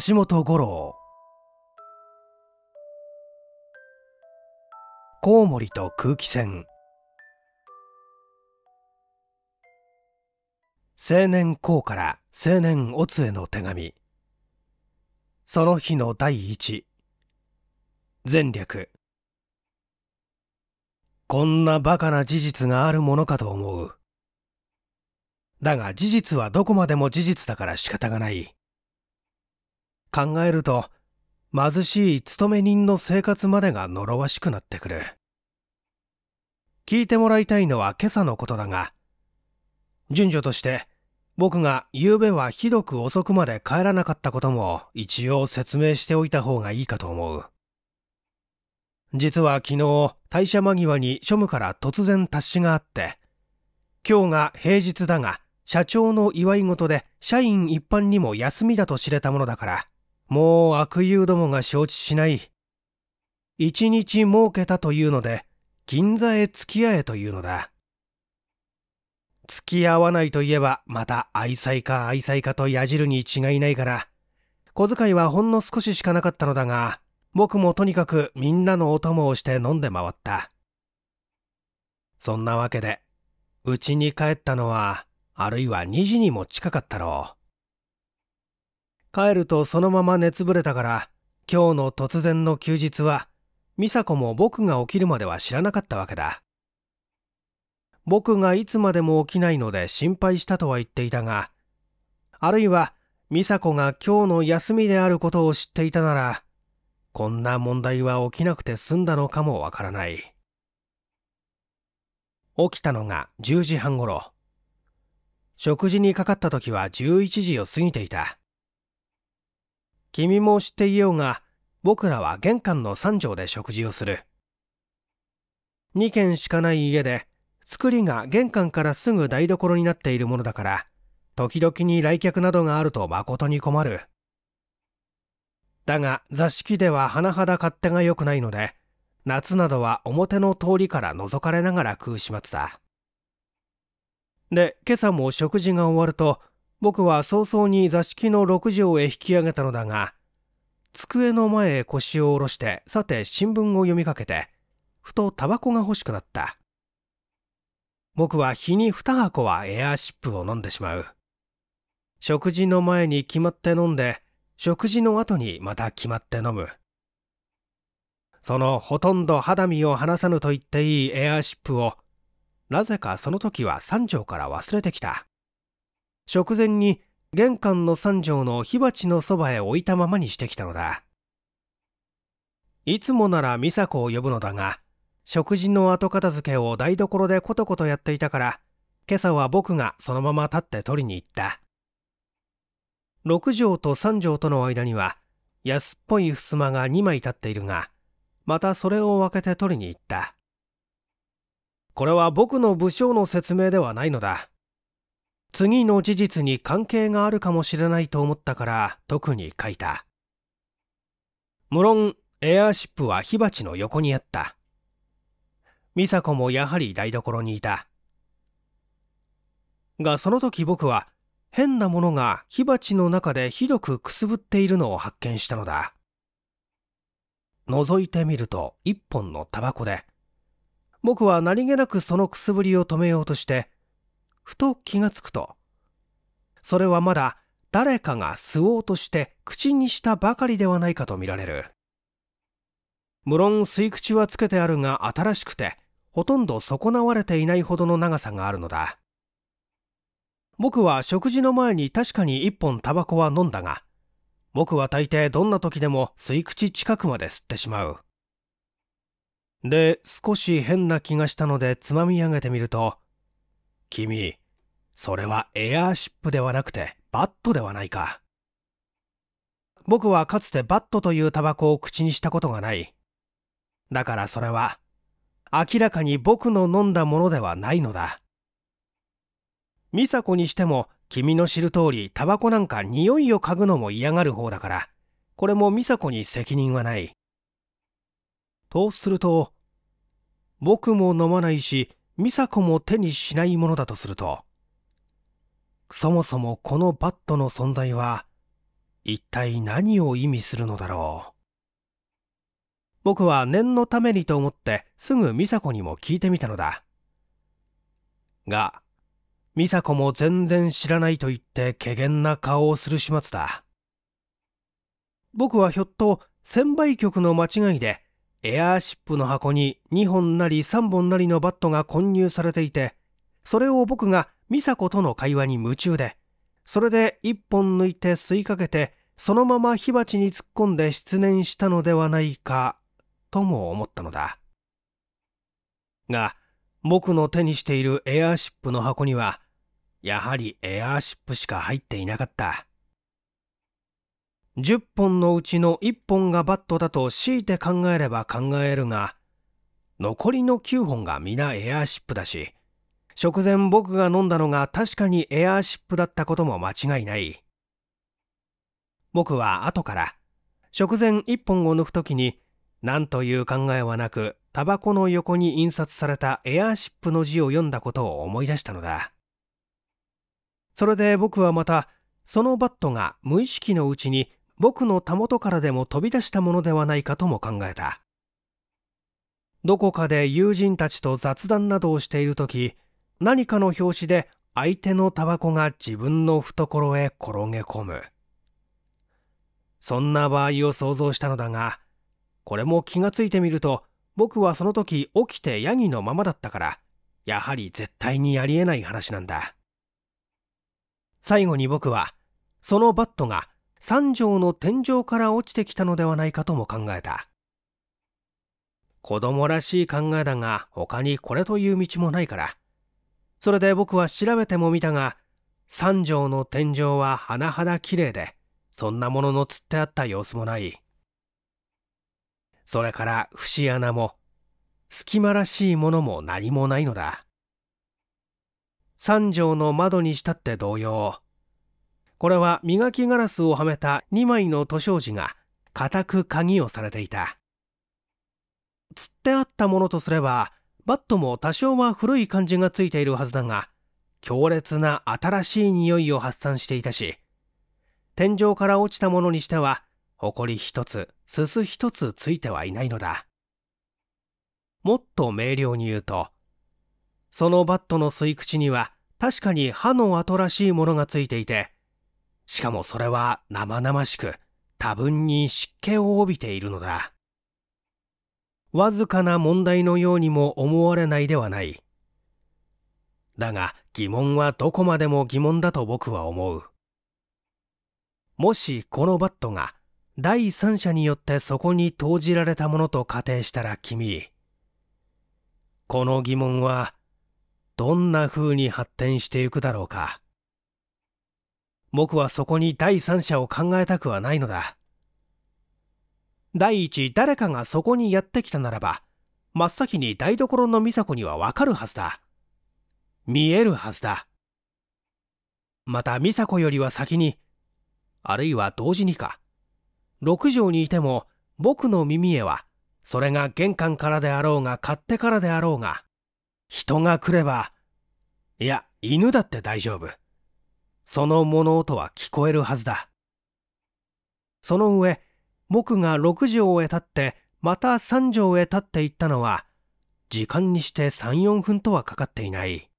橋本五郎コウモリと空気船青年公から青年オツへの手紙その日の第一前略こんなバカな事実があるものかと思うだが事実はどこまでも事実だから仕方がない考えると貧しい勤め人の生活までが呪わしくなってくる聞いてもらいたいのは今朝のことだが順序として僕が昨べはひどく遅くまで帰らなかったことも一応説明しておいた方がいいかと思う実は昨日退社間際に庶務から突然達しがあって今日が平日だが社長の祝い事で社員一般にも休みだと知れたものだからもう悪友どもが承知しない一日儲けたというので銀座へ付き合えというのだ付き合わないといえばまた愛妻か愛妻かとやじるに違いないから小遣いはほんの少ししかなかったのだが僕もとにかくみんなのお供をして飲んで回ったそんなわけでうちに帰ったのはあるいは2時にも近かったろう帰るとそのまま寝つぶれたから今日の突然の休日は美佐子も僕が起きるまでは知らなかったわけだ僕がいつまでも起きないので心配したとは言っていたがあるいは美佐子が今日の休みであることを知っていたならこんな問題は起きなくて済んだのかもわからない起きたのが10時半ごろ食事にかかった時は11時を過ぎていた君も知っていようが僕らは玄関の3畳で食事をする2軒しかない家で作りが玄関からすぐ台所になっているものだから時々に来客などがあると誠に困るだが座敷では甚だ勝手が良くないので夏などは表の通りから覗かれながら食う始末だで今朝も食事が終わると僕は早々に座敷の6畳へ引き上げたのだが、机の前へ腰を下ろして、さて新聞を読みかけて、ふとタバコが欲しくなった。僕は日に2箱はエアーシップを飲んでしまう。食事の前に決まって飲んで、食事の後にまた決まって飲む。そのほとんど肌身を離さぬと言っていいエアーシップを、なぜかその時は三畳から忘れてきた。食前に玄関の三畳の火鉢のそばへ置いたままにしてきたのだいつもなら美佐子を呼ぶのだが食事の後片付けを台所でコトコトやっていたから今朝は僕がそのまま立って取りに行った6畳と3畳との間には安っぽい襖が2枚立っているがまたそれを分けて取りに行ったこれは僕の武将の説明ではないのだ次の事実に関係があるかもしれないと思ったから特に書いた無論エアーシップは火鉢の横にあった美佐子もやはり台所にいたがその時僕は変なものが火鉢の中でひどくくすぶっているのを発見したのだ覗いてみると一本のタバコで僕は何気なくそのくすぶりを止めようとしてふと気がつくとそれはまだ誰かが吸おうとして口にしたばかりではないかとみられる無論吸い口はつけてあるが新しくてほとんど損なわれていないほどの長さがあるのだ僕は食事の前に確かに1本タバコは飲んだが僕は大抵どんな時でも吸い口近くまで吸ってしまうで少し変な気がしたのでつまみ上げてみると君、それはエアーシップではなくてバットではないか。僕はかつてバットというタバコを口にしたことがない。だからそれは、明らかに僕の飲んだものではないのだ。美佐子にしても君の知る通りタバコなんか匂いを嗅ぐのも嫌がる方だから、これも美佐子に責任はない。とすると、僕も飲まないし、美佐子も手にしないものだとするとそもそもこのバットの存在は一体何を意味するのだろう僕は念のためにと思ってすぐ美佐子にも聞いてみたのだが美佐子も全然知らないと言って怪げな顔をする始末だ僕はひょっと先輩局の間違いでエアーシップの箱に2本なり3本なりのバットが混入されていて、それを僕が美佐子との会話に夢中で、それで1本抜いて吸いかけて、そのまま火鉢に突っ込んで失念したのではないか、とも思ったのだ。が、僕の手にしているエアーシップの箱には、やはりエアーシップしか入っていなかった。10本のうちの1本がバットだと強いて考えれば考えるが、残りの9本が皆エアーシップだし、食前僕が飲んだのが確かにエアーシップだったことも間違いない。僕は後から、食前1本を抜くときに、何という考えはなく、タバコの横に印刷されたエアーシップの字を読んだことを思い出したのだ。それで僕はまた、そのバットが無意識のうちに僕のたもとからでも飛び出したものではないかとも考えたどこかで友人たちと雑談などをしている時何かの拍子で相手のタバコが自分の懐へ転げ込むそんな場合を想像したのだがこれも気がついてみると僕はその時起きてヤギのままだったからやはり絶対にありえない話なんだ最後に僕はそのバットが三条の天井から落ちてきたのではないかとも考えた子供らしい考えだが他にこれという道もないからそれで僕は調べても見たが三条の天井は甚だ綺麗でそんなもののつってあった様子もないそれから節穴も隙間らしいものも何もないのだ三条の窓にしたって同様これは磨きガラスをはめた2枚の塗装紙が固く鍵をされていたつってあったものとすればバットも多少は古い感じがついているはずだが強烈な新しい匂いを発散していたし天井から落ちたものにしては埃一つすす一つついてはいないのだもっと明瞭に言うとそのバットの吸い口には確かに歯の跡らしいものがついていてしかもそれは生々しく多分に湿気を帯びているのだ。わずかな問題のようにも思われないではない。だが疑問はどこまでも疑問だと僕は思う。もしこのバットが第三者によってそこに投じられたものと仮定したら君、この疑問はどんな風に発展していくだろうか。僕はそこに第三者を考えたくはないのだ。第一、誰かがそこにやってきたならば、真っ先に台所の美佐子にはわかるはずだ。見えるはずだ。また美佐子よりは先に、あるいは同時にか、六畳にいても僕の耳へは、それが玄関からであろうが買ってからであろうが、人が来れば、いや、犬だって大丈夫。その物音は聞こえるはずだその上僕が6畳へ立ってまた3畳へ立っていったのは時間にして34分とはかかっていない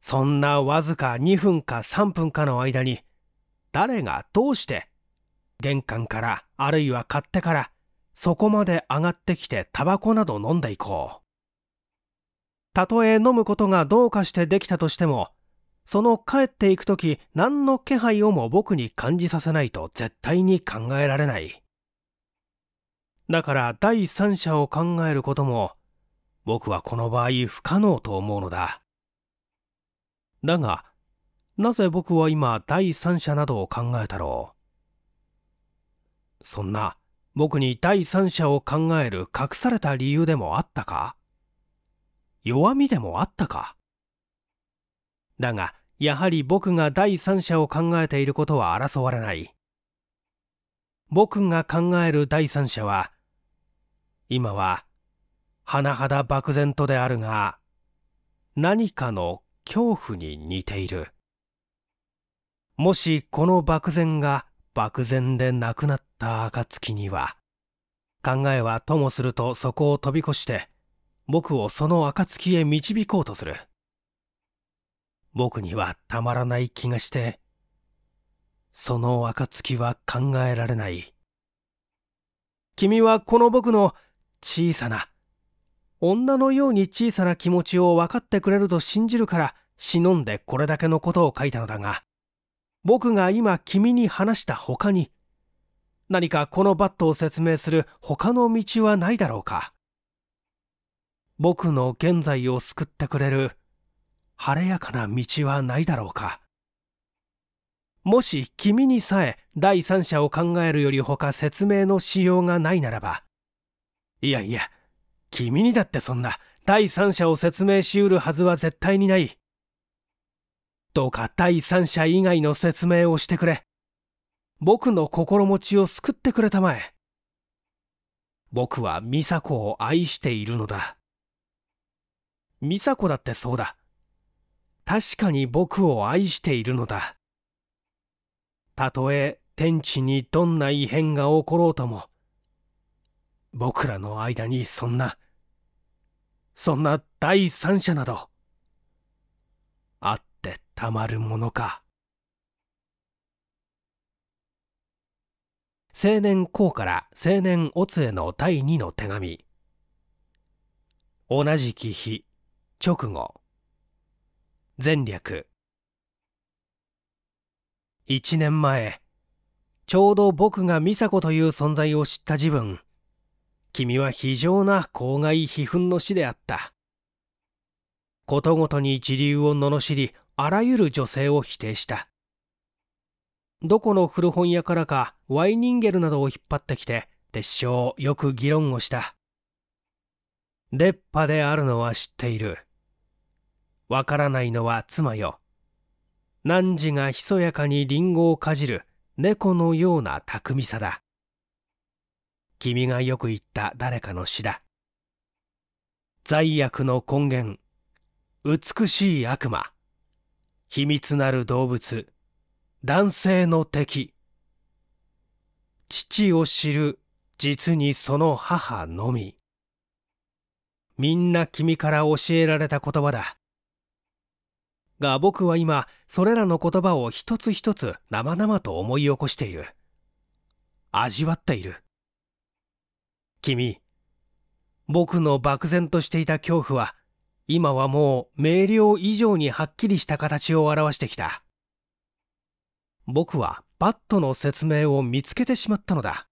そんなわずか2分か3分かの間に誰がどうして玄関からあるいは買ってからそこまで上がってきてタバコなど飲んでいこうたとえ飲むことがどうかしてできたとしてもその帰っていく時何の気配をも僕に感じさせないと絶対に考えられないだから第三者を考えることも僕はこの場合不可能と思うのだだがなぜ僕は今第三者などを考えたろうそんな僕に第三者を考える隠された理由でもあったか弱みでもあったかだがやはり僕が第三者を考えていることは争われない僕が考える第三者は今は甚だ漠然とであるが何かの恐怖に似ているもしこの漠然が漠然でなくなった暁には考えはともするとそこを飛び越して僕をその暁へ導こうとする。僕にはたまらない気がして、その暁は考えられない。君はこの僕の小さな、女のように小さな気持ちを分かってくれると信じるから、忍んでこれだけのことを書いたのだが、僕が今君に話した他に、何かこのバットを説明する他の道はないだろうか。僕の現在を救ってくれる晴れやかな道はないだろうかもし君にさえ第三者を考えるよりほか説明のしようがないならばいやいや君にだってそんな第三者を説明しうるはずは絶対にないどうか第三者以外の説明をしてくれ僕の心持ちを救ってくれたまえ僕は美佐子を愛しているのだ美佐子だってそうだ確かに僕を愛しているのだ。たとえ天地にどんな異変が起ころうとも、僕らの間にそんな、そんな第三者など、あってたまるものか。青年公から青年乙への第二の手紙。同じき日、直後、前略1年前ちょうど僕が美佐子という存在を知った時分君は非常な公害悲憤の死であったことごとに一流を罵りあらゆる女性を否定したどこの古本屋からかワイニンゲルなどを引っ張ってきて鉄をよく議論をした出っ歯であるのは知っているわからないのは妻よ。汝がひそやかにリンゴをかじる猫のような巧みさだ。君がよく言った誰かの詩だ。罪悪の根源、美しい悪魔、秘密なる動物、男性の敵。父を知る実にその母のみ。みんな君から教えられた言葉だ。が僕は今それらの言葉を一つ一つ生々と思い起こしている味わっている君僕の漠然としていた恐怖は今はもう明瞭以上にはっきりした形を表してきた僕はバットの説明を見つけてしまったのだ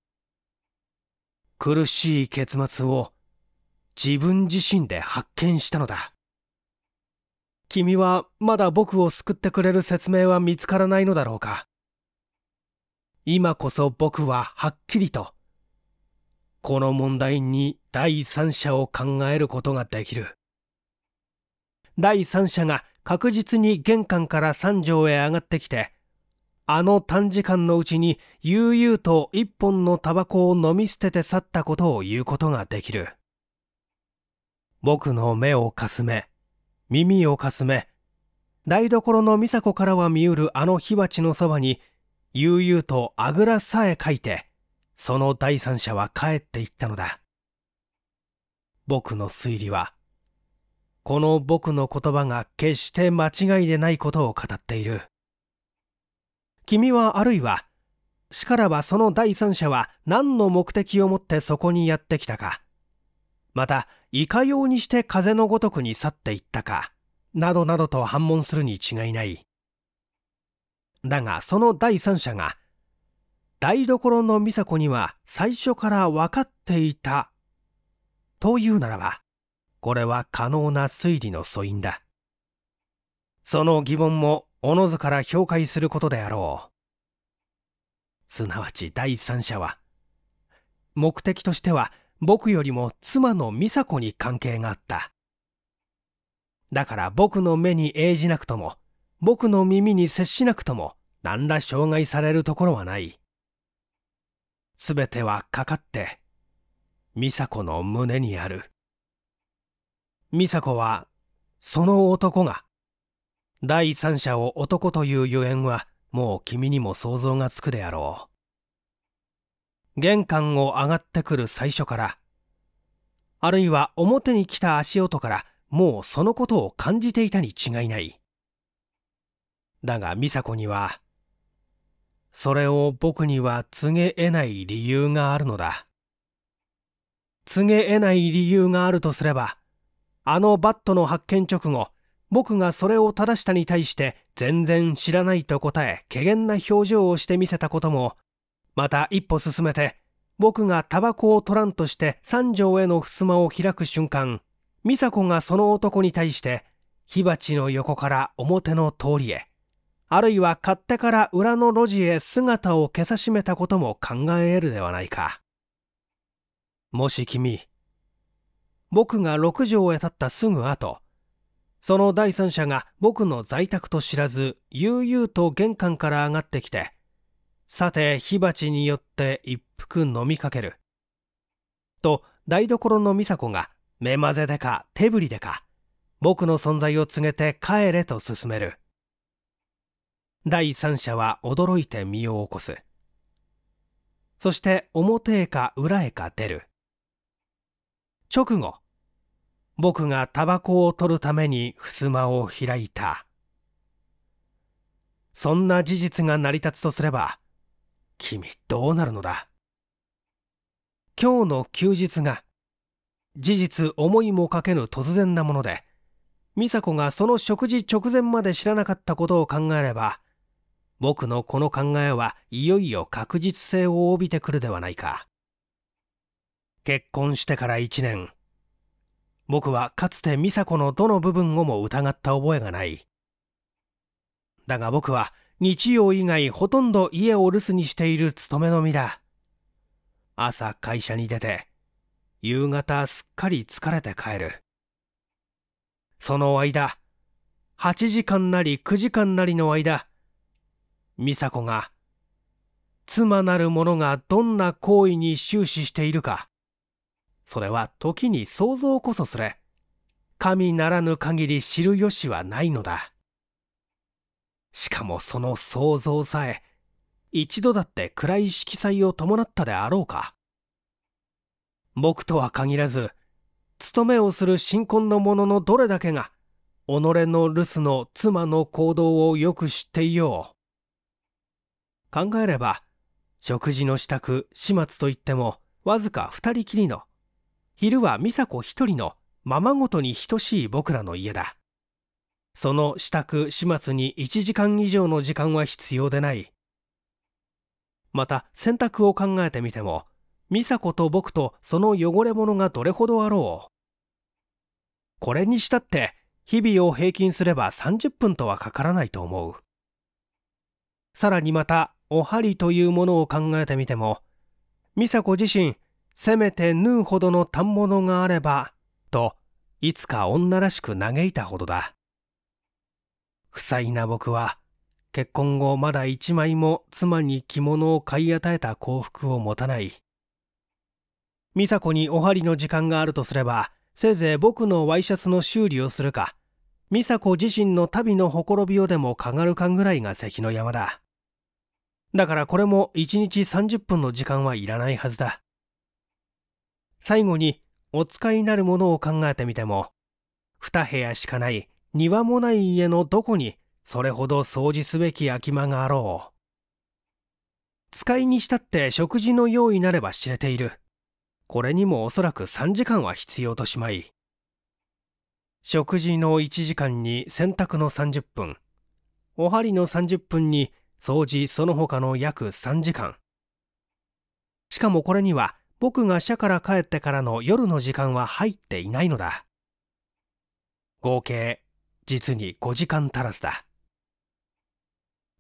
苦しい結末を自分自身で発見したのだ君はまだ僕を救ってくれる説明は見つからないのだろうか。今こそ僕ははっきりと、この問題に第三者を考えることができる。第三者が確実に玄関から三条へ上がってきて、あの短時間のうちに悠々と一本のタバコを飲み捨てて去ったことを言うことができる。僕の目をかすめ、耳をかすめ、台所の美佐子からは見うるあの火鉢のそばに、悠々とあぐらさえかいて、その第三者は帰っていったのだ。僕の推理は、この僕の言葉が決して間違いでないことを語っている。君はあるいは、しからばその第三者は何の目的をもってそこにやってきたか。また、いかようにして風のごとくに去っていったか、などなどと反問するに違いない。だがその第三者が、台所の美佐子には最初から分かっていた、というならば、これは可能な推理の素因だ。その疑問もおのずから評価することであろう。すなわち第三者は、目的としては僕よりも妻の美佐子に関係があった。だから僕の目に映じなくとも、僕の耳に接しなくとも、何ら障害されるところはない。すべてはかかって、美佐子の胸にある。美佐子は、その男が、第三者を男というゆえんは、もう君にも想像がつくであろう。玄関を上がってくる最初からあるいは表に来た足音からもうそのことを感じていたに違いないだが美佐子にはそれを僕には告げ得ない理由があるのだ告げ得ない理由があるとすればあのバットの発見直後僕がそれを正したに対して全然知らないと答え怪げな表情をしてみせたこともまた一歩進めて僕がタバコを取らんとして三条への襖を開く瞬間美佐子がその男に対して火鉢の横から表の通りへあるいは勝手から裏の路地へ姿を消さしめたことも考えるではないかもし君僕が六条へ立ったすぐ後その第三者が僕の在宅と知らず悠々と玄関から上がってきてさて、火鉢によって一服飲みかける。と、台所の美佐子が、目混ぜでか手振りでか、僕の存在を告げて帰れと勧める。第三者は驚いて身を起こす。そして表へか裏へか出る。直後、僕がタバコを取るために襖を開いた。そんな事実が成り立つとすれば、君どうなるのだ今日の休日が事実思いもかけぬ突然なもので美佐子がその食事直前まで知らなかったことを考えれば僕のこの考えはいよいよ確実性を帯びてくるではないか結婚してから1年僕はかつて美佐子のどの部分をも疑った覚えがないだが僕は日曜以外ほとんど家を留守にしている勤めの身だ。朝会社に出て、夕方すっかり疲れて帰る。その間、8時間なり9時間なりの間、美佐子が、妻なる者がどんな行為に終始しているか、それは時に想像こそすれ、神ならぬ限り知る由はないのだ。しかもその想像さえ一度だって暗い色彩を伴ったであろうか僕とは限らず勤めをする新婚の者のどれだけが己の留守の妻の行動をよく知っていよう考えれば食事の支度始末といってもわずか二人きりの昼は美佐子一人のままごとに等しい僕らの家だその支度始末に1時間以上の時間は必要でないまた洗濯を考えてみても美佐子と僕とその汚れ物がどれほどあろうこれにしたって日々を平均すれば30分とはかからないと思うさらにまたお針というものを考えてみても美佐子自身せめて縫うほどの反物があればといつか女らしく嘆いたほどだ不細な僕は、結婚後まだ一枚も妻に着物を買い与えた幸福を持たない。美佐子にお針の時間があるとすれば、せいぜい僕のワイシャツの修理をするか、美佐子自身の旅のほころびをでもかがるかぐらいが関の山だ。だからこれも1日30分の時間はいらないはずだ。最後に、お使いになるものを考えてみても、2部屋しかない庭もない家のどこにそれほど掃除すべき空き間があろう使いにしたって食事の用意なれば知れているこれにもおそらく3時間は必要としまい食事の1時間に洗濯の30分お針の30分に掃除その他の約3時間しかもこれには僕が社から帰ってからの夜の時間は入っていないのだ合計実に5時間足らずだ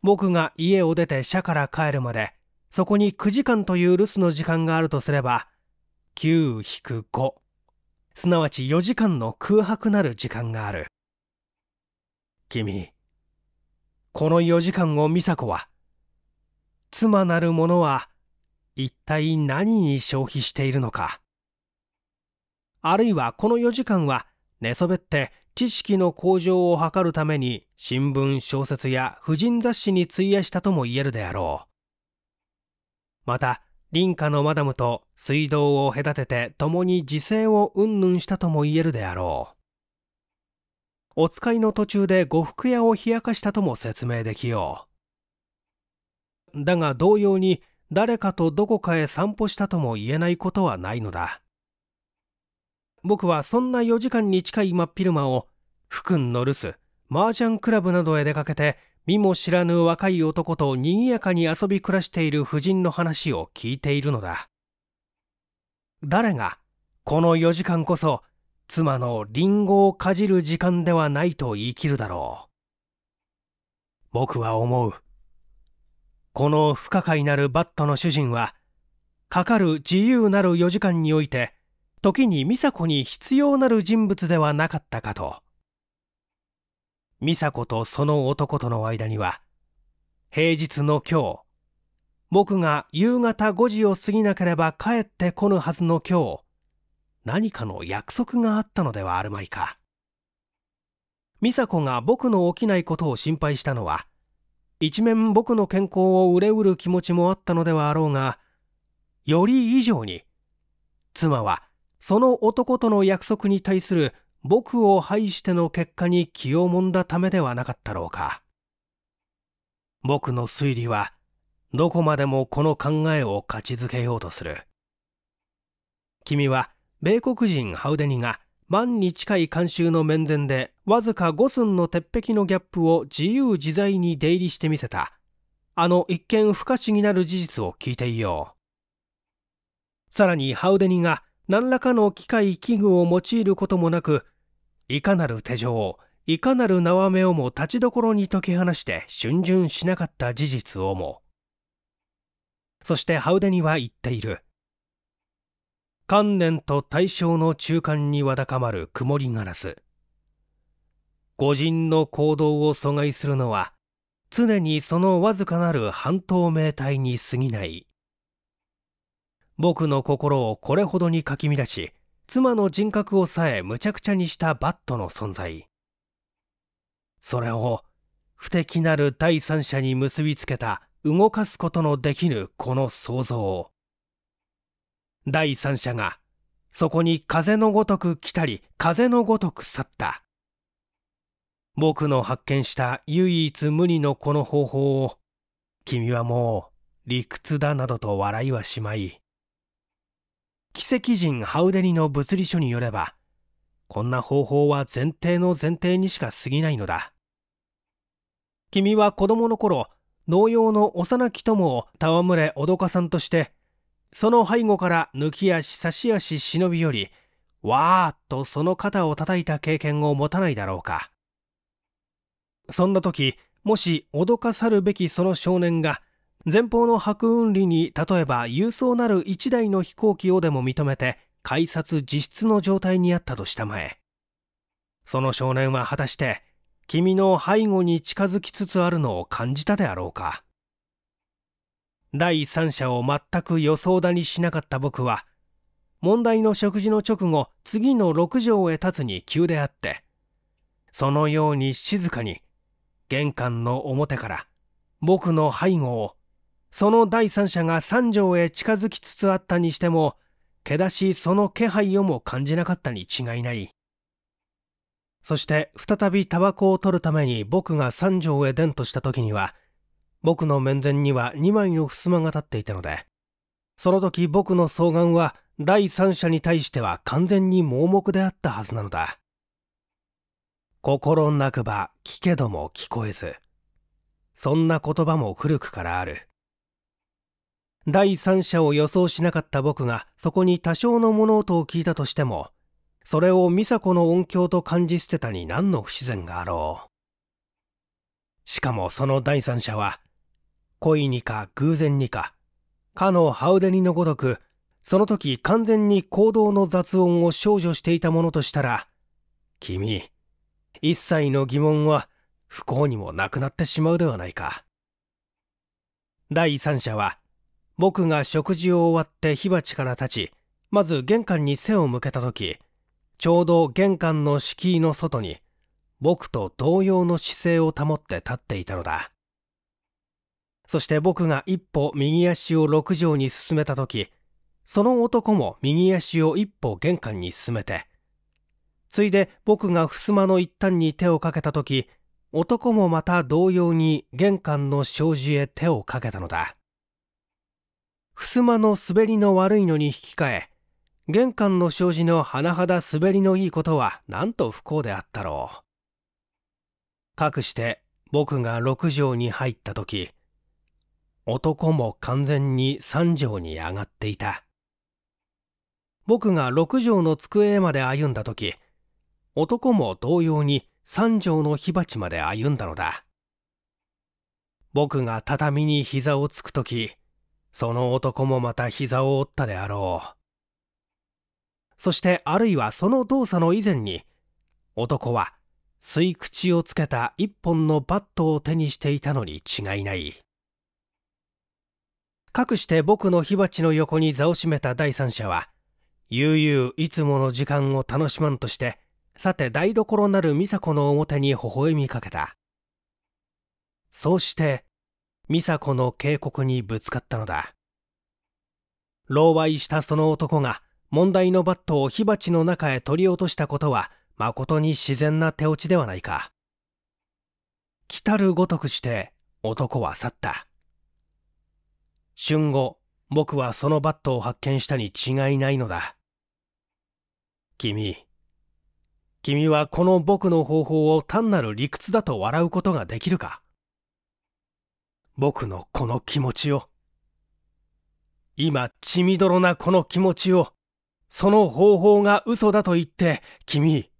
僕が家を出て社から帰るまでそこに9時間という留守の時間があるとすれば9-5すなわち4時間の空白なる時間がある君この4時間を美佐子は妻なるものは一体何に消費しているのかあるいはこの4時間は寝そべって知識の向上を図るために新聞小説や婦人雑誌に費やしたとも言えるであろうまた林家のマダムと水道を隔てて共に自制を云々したとも言えるであろうお使いの途中で呉服屋を冷やかしたとも説明できようだが同様に誰かとどこかへ散歩したとも言えないことはないのだ僕はそんな4時間に近い真っ昼間を福君の留守麻雀クラブなどへ出かけて見も知らぬ若い男と賑やかに遊び暮らしている夫人の話を聞いているのだ誰がこの4時間こそ妻のリンゴをかじる時間ではないと言い切るだろう僕は思うこの不可解なるバットの主人はかかる自由なる4時間において時に美佐子に必要なる人物ではなかったかと美佐子とその男との間には平日の今日僕が夕方5時を過ぎなければ帰ってこぬはずの今日何かの約束があったのではあるまいか美佐子が僕の起きないことを心配したのは一面僕の健康を憂うる気持ちもあったのではあろうがより以上に妻はその男との約束に対する僕を排しての結果に気をもんだためではなかったろうか。僕の推理は、どこまでもこの考えを勝ちづけようとする。君は、米国人ハウデニが万に近い慣習の面前で、わずか5寸の鉄壁のギャップを自由自在に出入りしてみせた、あの一見不可思議なる事実を聞いていよう。さらにハウデニが、何らかの機械器具を用いることもなくいかなる手錠いかなる縄目をも立ちどころに解き放して逡巡しなかった事実をもそしてハウデニは言っている観念と対象の中間にわだかまる曇りガラス五人の行動を阻害するのは常にそのわずかなる半透明体に過ぎない僕の心をこれほどにかき乱し妻の人格をさえむちゃくちゃにしたバットの存在それを不敵なる第三者に結びつけた動かすことのできぬこの想像を第三者がそこに風のごとく来たり風のごとく去った僕の発見した唯一無二のこの方法を君はもう理屈だなどと笑いはしまい奇跡人ハウデリの物理書によれば、こんな方法は前提の前提にしか過ぎないのだ。君は子供の頃、同様の幼き友を戯れ脅かさんとして、その背後から抜き足差し足忍び寄り、わーっとその肩を叩いた経験を持たないだろうか。そんな時、もし脅かさるべきその少年が、前方の白雲里に例えば郵送なる1台の飛行機をでも認めて改札実質の状態にあったとしたまえその少年は果たして君の背後に近づきつつあるのを感じたであろうか第三者を全く予想だにしなかった僕は問題の食事の直後次の6畳へ立つに急であってそのように静かに玄関の表から僕の背後をその第三者が三条へ近づきつつあったにしても、けだしその気配をも感じなかったに違いない。そして再びタバコを取るために僕が三条へ伝とした時には、僕の面前には2枚の襖が立っていたので、その時僕の双眼は第三者に対しては完全に盲目であったはずなのだ。心なくば聞けども聞こえず。そんな言葉も古くからある。第三者を予想しなかった僕がそこに多少の物音を聞いたとしてもそれを美佐子の音響と感じ捨てたに何の不自然があろうしかもその第三者は故にか偶然にかかのハウデニのごとくその時完全に行動の雑音を少女していたものとしたら君一切の疑問は不幸にもなくなってしまうではないか第三者は僕が食事を終わって火鉢から立ち、まず玄関に背を向けた時、ちょうど玄関の敷居の外に、僕と同様の姿勢を保って立っていたのだ。そして僕が一歩右足を六畳に進めた時、その男も右足を一歩玄関に進めて、ついで僕が襖の一端に手をかけた時、男もまた同様に玄関の障子へ手をかけたのだ。襖の滑りの悪いのに引き換え玄関の障子の甚だ滑りのいいことはなんと不幸であったろう。かくして僕が六畳に入った時男も完全に3畳に上がっていた僕が六畳の机まで歩んだ時男も同様に3畳の火鉢まで歩んだのだ僕が畳に膝をつく時その男もまた膝を折ったであろう。そしてあるいはその動作の以前に男は吸い口をつけた一本のバットを手にしていたのに違いない。かくして僕の火鉢の横に座を占めた第三者は、悠々いつもの時間を楽しまんとして、さて台所なる美佐子の表に微笑みかけた。そうして、美佐子の警告にぶつかったのだ狼狽したその男が問題のバットを火鉢の中へ取り落としたことは誠に自然な手落ちではないか来たるごとくして男は去った瞬後僕はそのバットを発見したに違いないのだ君君はこの僕の方法を単なる理屈だと笑うことができるか僕のこの気持ちを今血みどろなこの気持ちをその方法が嘘だと言って君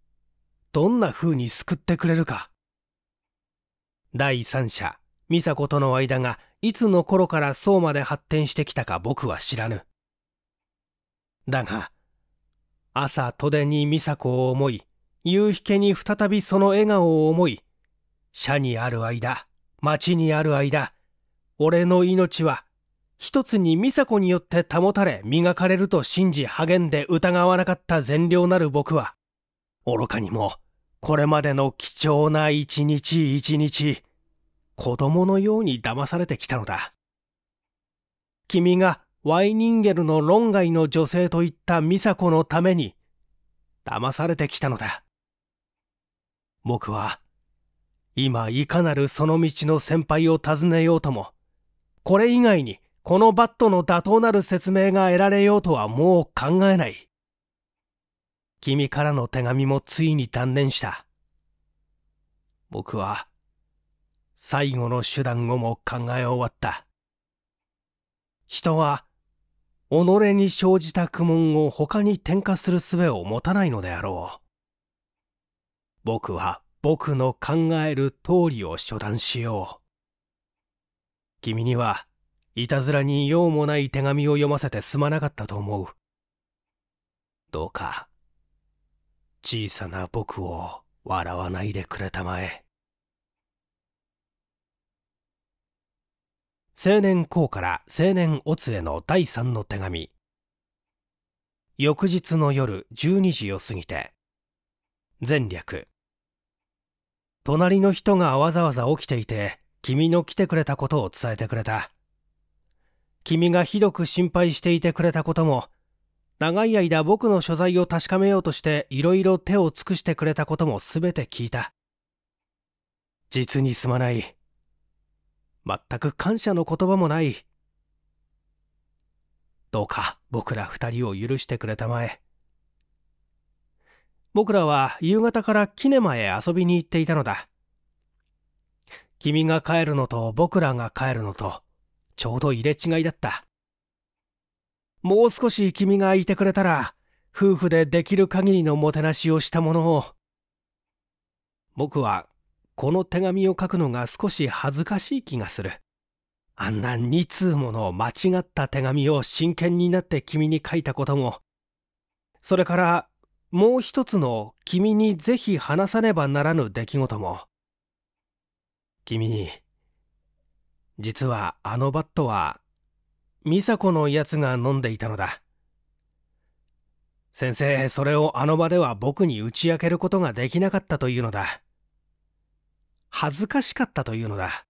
どんな風に救ってくれるか第三者美佐子との間がいつの頃からそうまで発展してきたか僕は知らぬだが朝都電に美佐子を思い夕日家に再びその笑顔を思い社にある間町にある間俺の命は一つに美佐子によって保たれ磨かれると信じ励んで疑わなかった善良なる僕は愚かにもこれまでの貴重な一日一日子供のように騙されてきたのだ君がワイニンゲルの論外の女性といった美佐子のために騙されてきたのだ僕は今いかなるその道の先輩を訪ねようともこれ以外にこのバットの妥当なる説明が得られようとはもう考えない君からの手紙もついに断念した僕は最後の手段をも考え終わった人は己に生じた苦悶を他に転嫁する術を持たないのであろう僕は僕の考える通りを処断しよう君にはいたずらに用もない手紙を読ませてすまなかったと思うどうか小さな僕を笑わないでくれたまえ青年公から青年乙への第三の手紙翌日の夜12時を過ぎて前略隣の人がわざわざ起きていて君の来てくれたことを伝えてくれた君がひどく心配していてくれたことも長い間僕の所在を確かめようとしていろいろ手を尽くしてくれたことも全て聞いた実にすまない全く感謝の言葉もないどうか僕ら二人を許してくれたまえ僕らは夕方からキネマへ遊びに行っていたのだ君が帰るのと僕らが帰るのと、ちょうど入れ違いだった。もう少し君がいてくれたら、夫婦でできる限りのもてなしをしたものを。僕は、この手紙を書くのが少し恥ずかしい気がする。あんな2通もの間違った手紙を真剣になって君に書いたことも、それからもう一つの君にぜひ話さねばならぬ出来事も、君実はあのバットは美佐子のやつが飲んでいたのだ先生それをあの場では僕に打ち明けることができなかったというのだ恥ずかしかったというのだ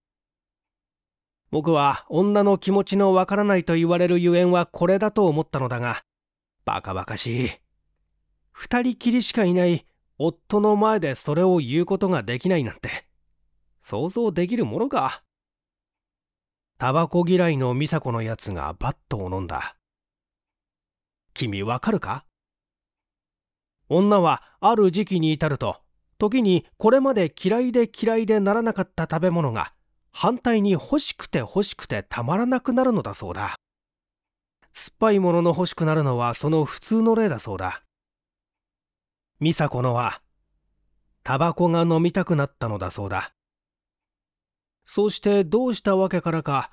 僕は女の気持ちのわからないと言われるゆえんはこれだと思ったのだがバカバカしい二人きりしかいない夫の前でそれを言うことができないなんて想像できるものか。タバコ嫌いの美佐子のやつがバットを飲んだ。君わかるか女はある時期に至ると、時にこれまで嫌いで嫌いでならなかった食べ物が、反対に欲しくて欲しくてたまらなくなるのだそうだ。酸っぱいものの欲しくなるのはその普通の例だそうだ。美佐子のは、タバコが飲みたくなったのだそうだ。そうしてどうしたわけからか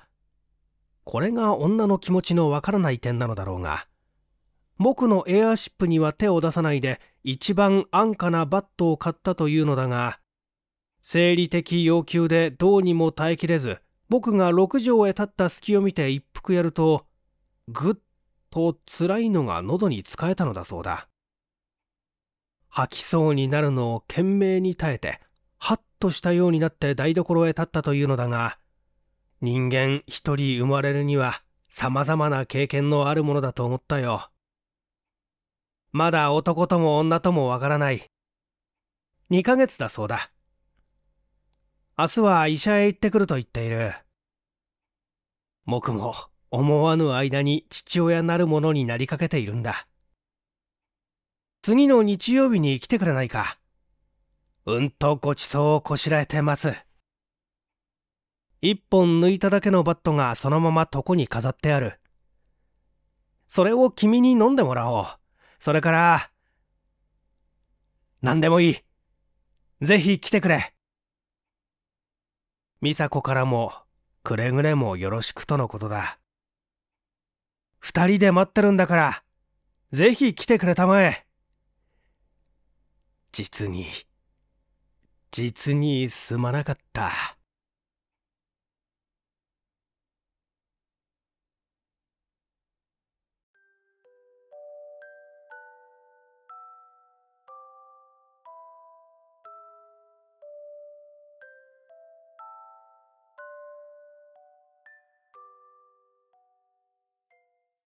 これが女の気持ちのわからない点なのだろうが僕のエアーシップには手を出さないで一番安価なバットを買ったというのだが生理的要求でどうにも耐えきれず僕が6畳へ立った隙を見て一服やるとぐっと辛いのが喉に使えたのだそうだ吐きそうになるのを懸命に耐えてとしたようになって台所へ立ったというのだが、人間一人生まれるには様々な経験のあるものだと思ったよ。まだ男とも女ともわからない。2ヶ月だそうだ。明日は医者へ行ってくると言っている。僕も思わぬ間に父親なるものになりかけているんだ。次の日曜日に来てくれないか。うんとごちそうをこしらえてます一本抜いただけのバットがそのまま床に飾ってあるそれを君に飲んでもらおうそれから何でもいいぜひ来てくれ美佐子からもくれぐれもよろしくとのことだ二人で待ってるんだからぜひ来てくれたまえ実に。実にすまなかった。